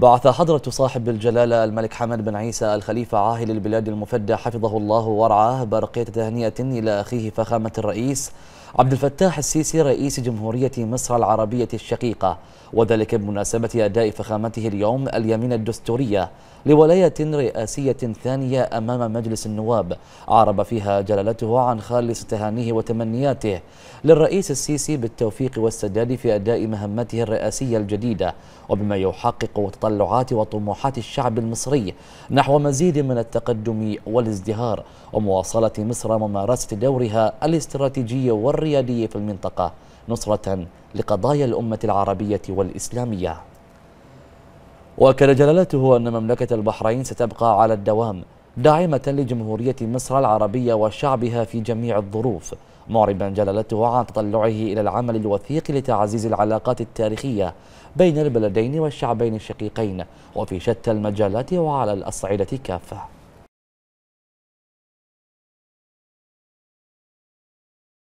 بعث حضرة صاحب الجلالة الملك حمد بن عيسى الخليفة عاهل البلاد المفدى حفظه الله ورعاه برقية تهنئة إلى أخيه فخامة الرئيس عبد الفتاح السيسي رئيس جمهورية مصر العربية الشقيقة وذلك بمناسبة أداء فخامته اليوم اليمين الدستورية لولاية رئاسية ثانية أمام مجلس النواب عرب فيها جلالته عن خالص تهانيه وتمنياته للرئيس السيسي بالتوفيق والسداد في أداء مهمته الرئاسية الجديدة وبما يحقق وتطلع تطلعات وطموحات الشعب المصري نحو مزيد من التقدم والازدهار ومواصلة مصر ممارسة دورها الاستراتيجي والريادي في المنطقة نصرة لقضايا الأمة العربية والإسلامية وأكد جلالته أن مملكة البحرين ستبقى على الدوام داعمة لجمهورية مصر العربية وشعبها في جميع الظروف معربا جلالته عن تطلعه إلى العمل الوثيق لتعزيز العلاقات التاريخية بين البلدين والشعبين الشقيقين وفي شتى المجالات وعلى الأصعدة كافة